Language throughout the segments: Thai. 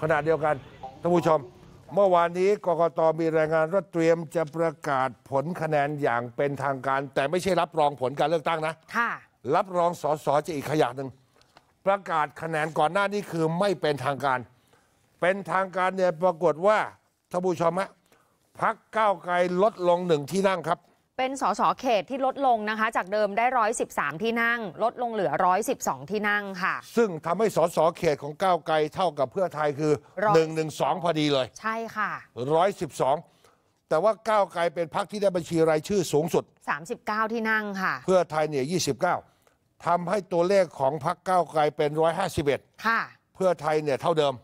ขณะเดียวกันท่านผู้ชม เมื่อวานนี้กกตมีรายงานว่าเตรียมจะประกาศผลคะแนนอย่างเป็นทางการ แต่ไม่ใช่รับรองผลการเลือกตั้งนะค่ะรับรองสสจะอีกขยะหนึ่งประกาศคะแนนก่อนหน้านี้คือไม่เป็นทางการ เป็นทางการเนี่ยปรากฏว่าท่านผู้ชมฮะพักก้าวไกลลดลงหนึ่งที่นั่งครับเป็นสสเขตที่ลดลงนะคะจากเดิมได้ 113 ที่นั่งลดลงเหลือ 112 ที่นั่งค่ะ ซึ่งทำให้สสเขตของก้าวไกลเท่ากับเพื่อไทยคือ112พอดีเลย ใช่ค่ะ112แต่ว่าก้าวไกลเป็นพรรคที่ได้บัญชีรายชื่อสูงสุด39 ที่นั่งค่ะ เพื่อไทยเนี่ย29ทำให้ตัวเลขของพรรคก้าวไกลเป็น 151 ค่ะ เพื่อไทยเนี่ยเท่าเดิม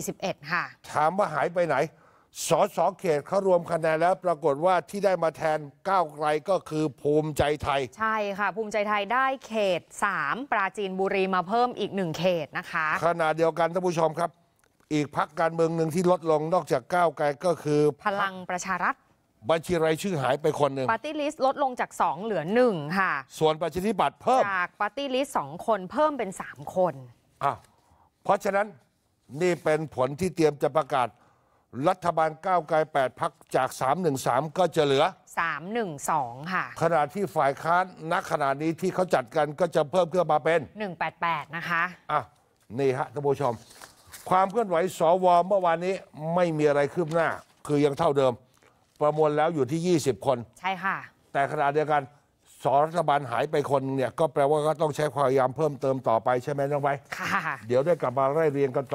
141 ค่ะ ถามว่าหายไปไหนสสเขตเขารวมคะแนนแล้วปรากฏว่าที่ได้มาแทนก้าวไกลก็คือภูมิใจไทย ใช่ค่ะ ภูมิใจไทยได้เขต 3 ปราจีนบุรีมาเพิ่มอีกหนึ่งเขตนะคะขณะเดียวกันท่านผู้ชมครับ อีกพักการเมืองหนึ่งที่ลดลงนอกจากก้าวไกลก็คือ พลังประชารัฐ บัญชีรายชื่อหายไปคนหนึ่งปาร์ตี้ลิสต์ลดลงจาก 2 เหลือ1ค่ะส่วนประชาธิปัตย์เพิ่ม จากปาร์ตี้ลิสต์สคนเพิ่มเป็น 3 คนอ่ะเพราะฉะนั้นนี่เป็นผลที่เตรียมจะประกาศรัฐบาลก้าวไกล8พักจาก 313 ก็จะเหลือ 312 ค่ะขณะที่ฝ่ายค้านนักขณะนี้ที่เขาจัดกัน ก็จะเพิ่มขึ้นมาเป็น 188 นะคะ อ่ะนี่ฮะท่านผู้ชม ความเคลื่อนไหวสวเมื่อวานนี้ไม่มีอะไรคืบหน้า คือยังเท่าเดิม ประมวลแล้วอยู่ที่ 20 คน ใช่ค่ะ แต่ขณะเดียวกันสรัฐบาลหายไปคนเนี่ยก็แปลว่าก็ต้องใช้ความพยายามเพิ่มเติมต่อไปใช่ไหมน้องไว้ค่ะเดี๋ยวได้กลับมาไล่เรียงกันต่อ